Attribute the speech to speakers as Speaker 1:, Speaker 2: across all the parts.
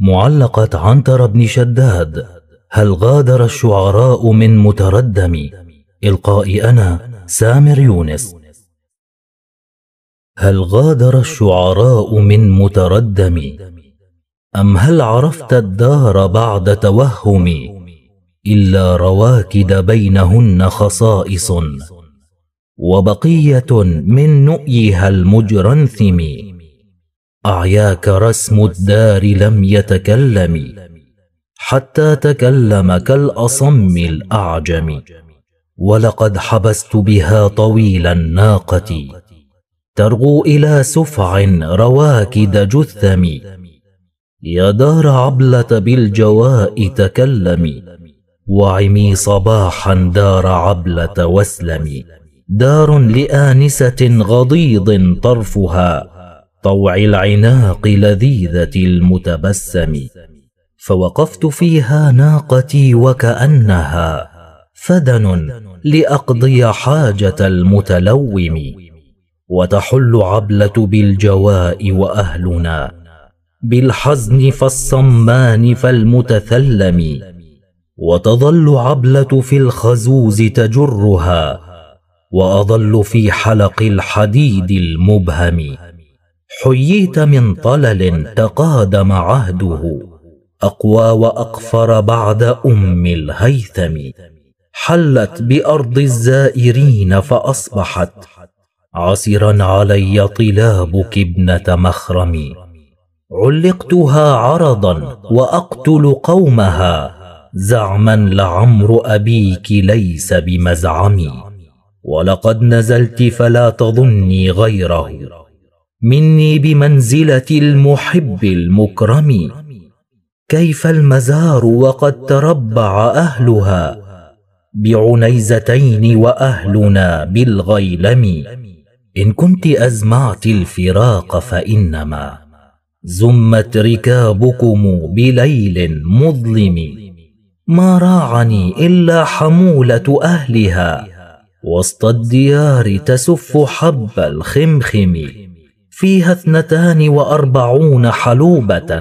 Speaker 1: معلقة عنتر بن شداد هل غادر الشعراء من متردم إلقاء أنا سامر يونس هل غادر الشعراء من متردم أم هل عرفت الدار بعد توهم إلا رواكد بينهن خصائص وبقية من نؤيها المجرنثم أعياك رسم الدار لم يتكلم حتى تكلم كالأصم الأعجم ولقد حبست بها طويلا ناقتي ترغو إلى سفع رواكد جثم يا دار عبلة بالجواء تكلمي وعمي صباحا دار عبلة واسلمي دار لآنسة غضيض طرفها طوع العناق لذيذة المتبسم فوقفت فيها ناقتي وكأنها فدن لأقضي حاجة المتلوم وتحل عبلة بالجواء وأهلنا بالحزن فالصمان فالمتثلم وتظل عبلة في الخزوز تجرها وأظل في حلق الحديد المبهم حييت من طلل تقادم عهده اقوى واقفر بعد ام الهيثم حلت بارض الزائرين فاصبحت عسرا علي طلابك ابنه مخرم علقتها عرضا واقتل قومها زعما لعمر ابيك ليس بمزعمي ولقد نزلت فلا تظني غيره مني بمنزله المحب المكرم كيف المزار وقد تربع اهلها بعنيزتين واهلنا بالغيلم ان كنت ازمعت الفراق فانما زمت ركابكم بليل مظلم ما راعني الا حموله اهلها وسط الديار تسف حب الخمخم فيها اثنتان واربعون حلوبه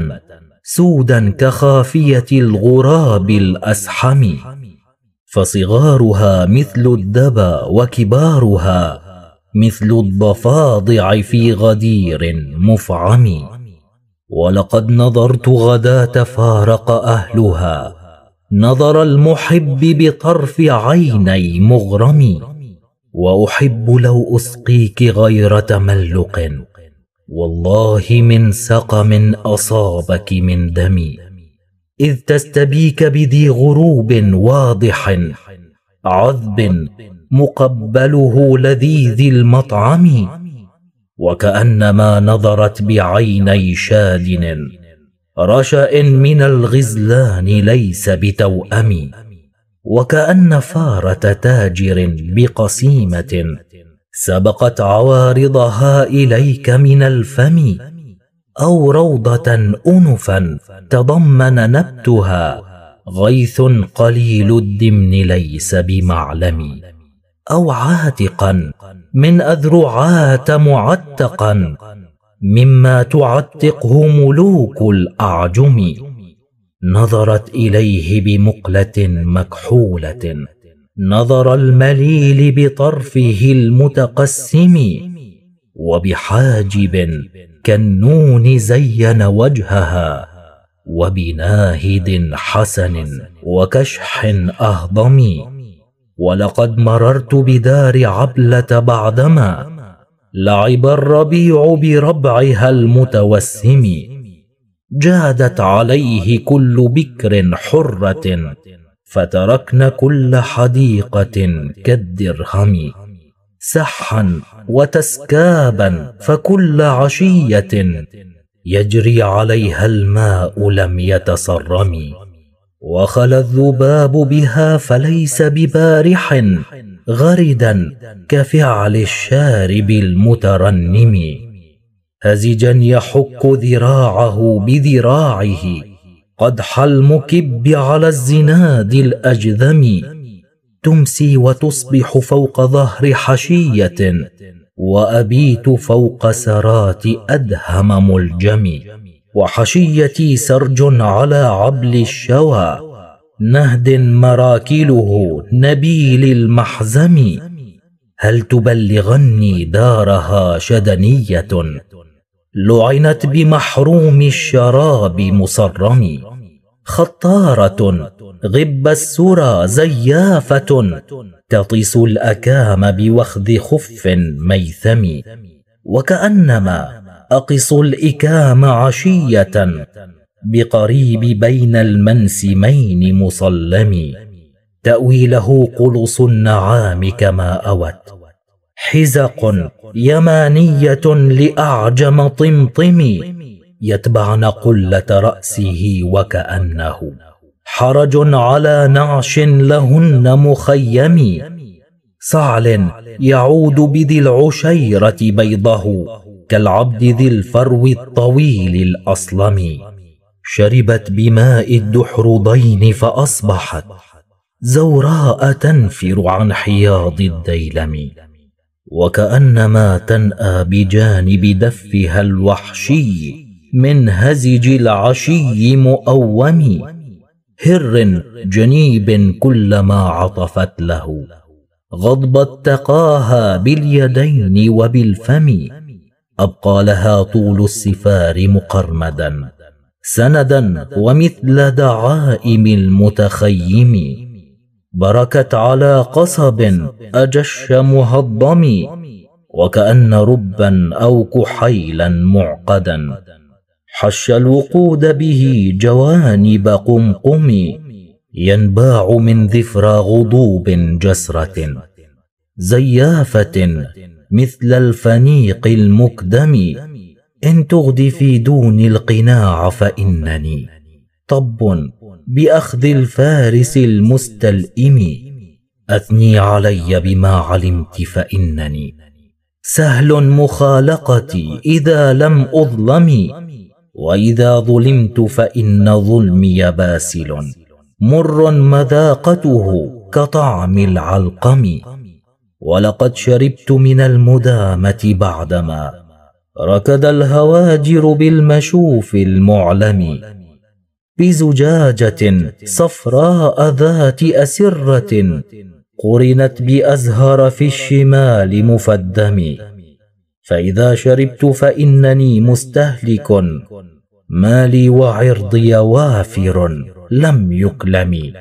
Speaker 1: سودا كخافيه الغراب الاسحم فصغارها مثل الدبا وكبارها مثل الضفادع في غدير مفعم ولقد نظرت غدا تفارق اهلها نظر المحب بطرف عيني مغرم واحب لو اسقيك غير تملق والله من سقم اصابك من دمي اذ تستبيك بذي غروب واضح عذب مقبله لذيذ المطعم وكانما نظرت بعيني شادن رشا من الغزلان ليس بتوام وكان فاره تاجر بقسيمه سبقت عوارضها اليك من الفم او روضه انفا تضمن نبتها غيث قليل الدمن ليس بمعلم او عاتقا من اذرعات معتقا مما تعتقه ملوك الاعجم نظرت اليه بمقله مكحوله نظر المليل بطرفه المتقسم وبحاجب كالنون زين وجهها وبناهد حسن وكشح اهضم ولقد مررت بدار عبله بعدما لعب الربيع بربعها المتوسم جادت عليه كل بكر حره فتركن كل حديقة كالدرهم سحا وتسكابا فكل عشية يجري عليها الماء لم يتصرم وخلى الذباب بها فليس ببارح غردا كفعل الشارب المترنم هزجا يحك ذراعه بذراعه قد حلمك على الزناد الأجذم تمسي وتصبح فوق ظهر حشية وأبيت فوق سرات أدهم ملجم وحشيتي سرج على عبل الشوى نهد مراكله نبيل المحزم هل تبلغني دارها شدنيه لعنت بمحروم الشراب مصرم خطاره غب السرى زيافه تطيس الاكام بوخذ خف ميثم وكانما اقص الاكام عشيه بقريب بين المنسمين مصلم تاويله قلص النعام كما اوت حزق يمانية لأعجم طمطم يتبعن قلة رأسه وكأنه حرج على نعش لهن مخيم صعل يعود بذي العشيرة بيضه كالعبد ذي الفرو الطويل الأصلم شربت بماء الدحرضين فأصبحت زوراء تنفر عن حياض الديلم وكانما تناى بجانب دفها الوحشي من هزج العشي مؤوم هر جنيب كلما عطفت له غضبت تقاها باليدين وبالفم ابقى لها طول السفار مقرمدا سندا ومثل دعائم المتخيم بركت على قصب أجش مهضم وكأن ربا أو كحيلا معقدا حش الوقود به جوانب قمقم ينباع من ذفر غضوب جسرة زيافة مثل الفنيق المكدم إن تغدي في دون القناع فإنني طب باخذ الفارس المستلئم اثني علي بما علمت فانني سهل مخالقتي اذا لم اظلم واذا ظلمت فان ظلمي باسل مر مذاقته كطعم العلقم ولقد شربت من المدامه بعدما ركد الهواجر بالمشوف المعلم بزجاجة صفراء ذات أسرة قرنت بأزهر في الشمال مفدم فإذا شربت فإنني مستهلك مالي وعرضي وافر لم يكلم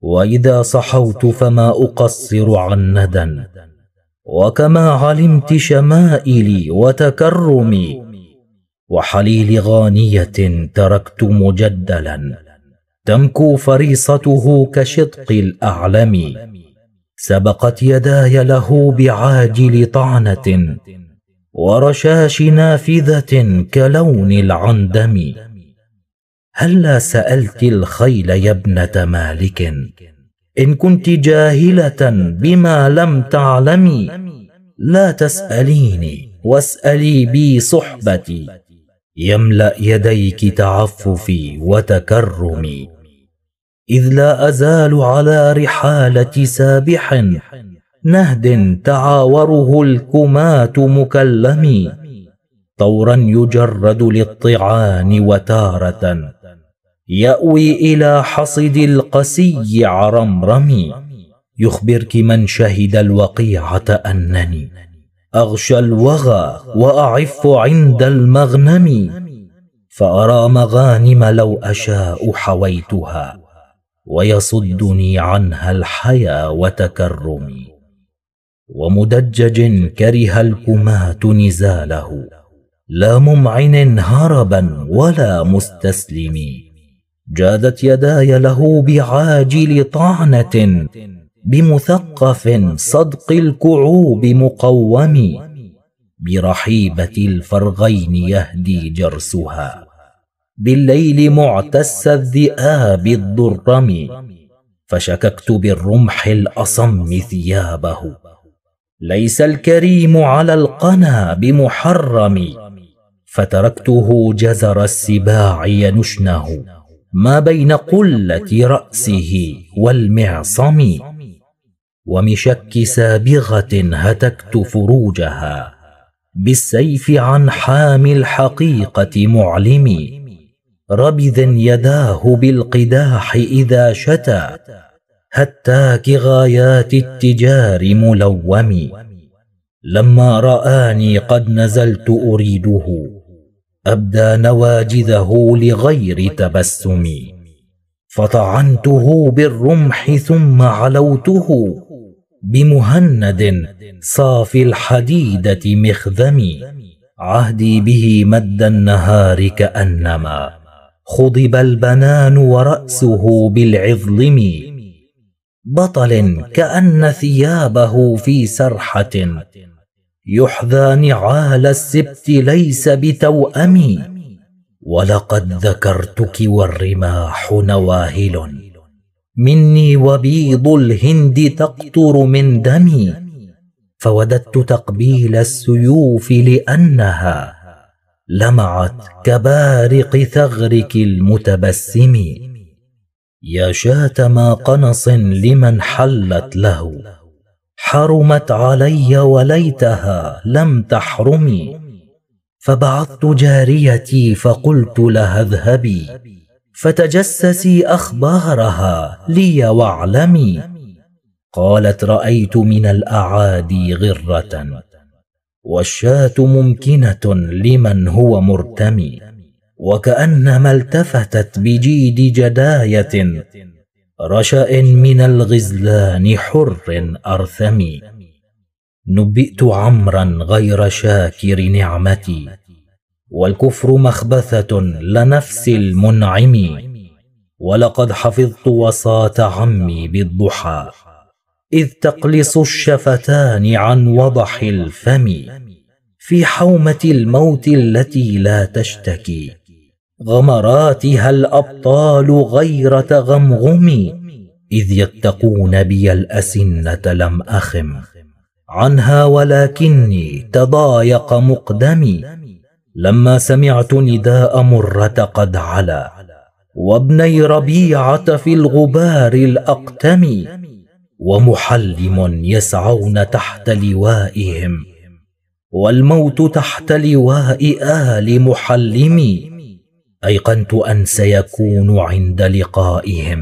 Speaker 1: وإذا صحوت فما أقصر عن ندى وكما علمت شمائلي وتكرمي وحليل غانيه تركت مجدلا تمكو فريصته كشطق الاعلم سبقت يداي له بعاجل طعنه ورشاش نافذه كلون العندم هلا سالت الخيل يا ابنه مالك ان كنت جاهله بما لم تعلمي لا تساليني واسالي بي صحبتي يملا يديك تعففي وتكرمي اذ لا ازال على رحاله سابح نهد تعاوره الكمات مكلمي طورا يجرد للطعان وتاره ياوي الى حصد القسي عرمرمي يخبرك من شهد الوقيعه انني أغشى الوغى وأعف عند المغنم فأرى مغانم لو أشاء حويتها ويصدني عنها الحيا وتكرمي ومدجج كره الكماة نزاله لا ممعن هربا ولا مستسلم جادت يداي له بعاجل طعنة بمثقف صدق الكعوب مقوم برحيبة الفرغين يهدي جرسها بالليل معتس الذئاب الضرم فشككت بالرمح الأصم ثيابه ليس الكريم على القنا بمحرم فتركته جزر السباع ينشنه ما بين قلة رأسه والمعصم ومشك سابغه هتكت فروجها بالسيف عن حامي الحقيقه معلمي ربذا يداه بالقداح اذا شتى هتاك غايات التجار ملومي لما رآني قد نزلت أريده أبدى نواجذه لغير تبسمي فطعنته بالرمح ثم علوته بمهند صافي الحديدة مخذمي عهدي به مد النهار كأنما خضب البنان ورأسه بالعظلم بطل كأن ثيابه في سرحة يحذى نعال السبت ليس بتوأمي ولقد ذكرتك والرماح نواهل مني وبيض الهند تقطر من دمي فوددت تقبيل السيوف لانها لمعت كبارق ثغرك المتبسم يا شاه ما قنص لمن حلت له حرمت علي وليتها لم تحرمي فبعثت جاريتي فقلت لها اذهبي فتجسسي اخبارها لي واعلمي قالت رايت من الاعادي غره والشاه ممكنه لمن هو مرتمي وكانما التفتت بجيد جدايه رشا من الغزلان حر ارثمي نبئت عمرا غير شاكر نعمتي والكفر مخبثة لنفس المنعم ولقد حفظت وصاة عمي بالضحى إذ تقلص الشفتان عن وضح الفم في حومة الموت التي لا تشتكي غمراتها الأبطال غيرة غمغم إذ يتقون بي الأسنة لم أخم عنها ولكني تضايق مقدمي لما سمعت نداء مرة قد علا وابني ربيعة في الغبار الأقتم ومحلم يسعون تحت لوائهم والموت تحت لواء آل محلم أيقنت أن سيكون عند لقائهم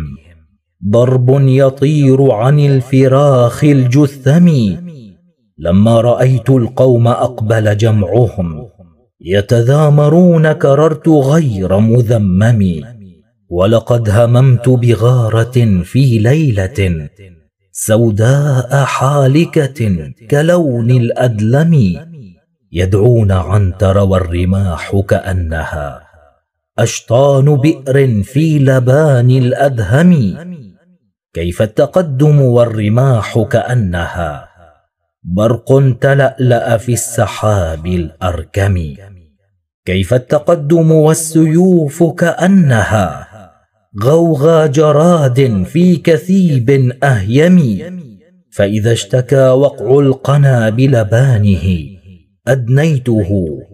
Speaker 1: ضرب يطير عن الفراخ الجثم لما رأيت القوم أقبل جمعهم يتذامرون كررت غير مذمم ولقد هممت بغاره في ليله سوداء حالكه كلون الادلم يدعون عنتر والرماح كانها اشطان بئر في لبان الادهم كيف التقدم والرماح كانها برق تلألأ في السحاب الأركم كيف التقدم والسيوف كأنها غوغى جراد في كثيب أهيم فإذا اشتكى وقع القنا بلبانه أدنيته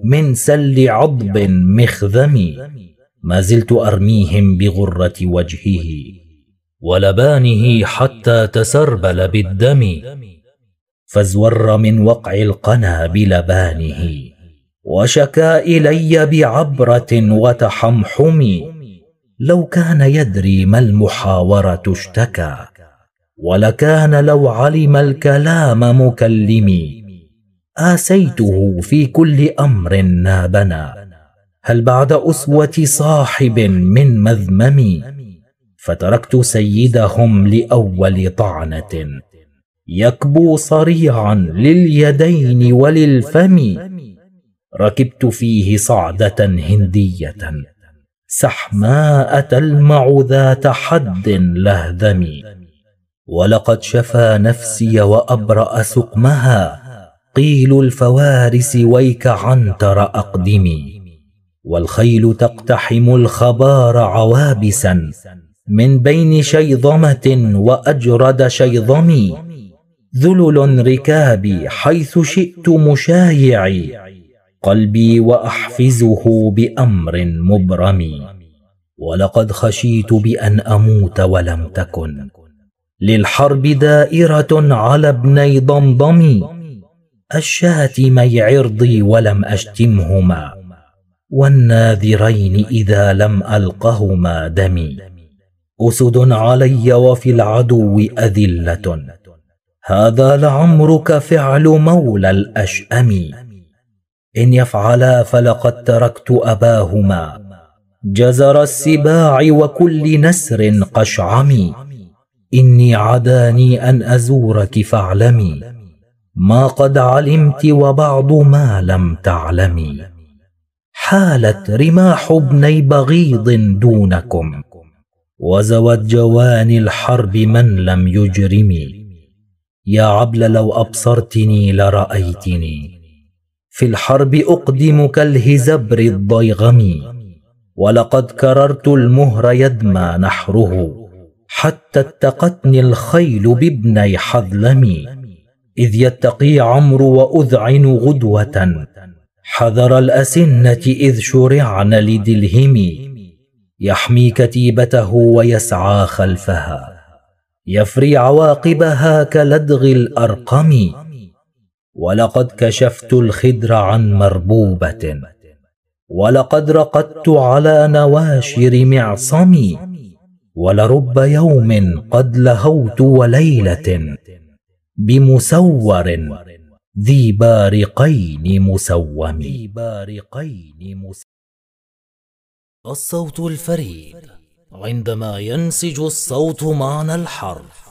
Speaker 1: من سل عضب مخذم ما زلت أرميهم بغرة وجهه ولبانه حتى تسربل بالدم فازور من وقع القنا بلبانه وشكا الي بعبره وتحمحمي لو كان يدري ما المحاوره اشتكى ولكان لو علم الكلام مكلمي اسيته في كل امر نابنا هل بعد اسوه صاحب من مذمم فتركت سيدهم لاول طعنه يكبو صريعا لليدين وللفم ركبت فيه صعده هنديه سحماء تلمع ذات حد لهدم ولقد شفى نفسي وابرا سقمها قيل الفوارس ويك عنتر اقدمي والخيل تقتحم الخبار عوابسا من بين شيظمه واجرد شيظمي ذلل ركابي حيث شئت مشايعي قلبي واحفزه بامر مبرم ولقد خشيت بان اموت ولم تكن للحرب دائره على ابني ضمضم الشاتمي عرضي ولم اشتمهما والناذرين اذا لم القهما دمي اسد علي وفي العدو اذله هذا لعمرك فعل مولى الاشام ان يفعلا فلقد تركت اباهما جزر السباع وكل نسر قشعم اني عداني ان ازورك فاعلمي ما قد علمت وبعض ما لم تعلمي حالت رماح ابني بغيض دونكم وزوت جواني الحرب من لم يجرمي يا عبل لو أبصرتني لرأيتني في الحرب أقدم كالهزبر الضيغم ولقد كررت المهر يدمى نحره حتى اتقتني الخيل بابني حذلم إذ يتقي عمرو وأذعن غدوة حذر الأسنة إذ شرعن لدلهم يحمي كتيبته ويسعى خلفها يفري عواقبها كلدغ الارقم ولقد كشفت الخدر عن مربوبه ولقد رقدت على نواشر معصمي ولرب يوم قد لهوت وليله بمسور ذي بارقين مسوم الصوت الفريد عندما ينسج الصوت معنى الحرف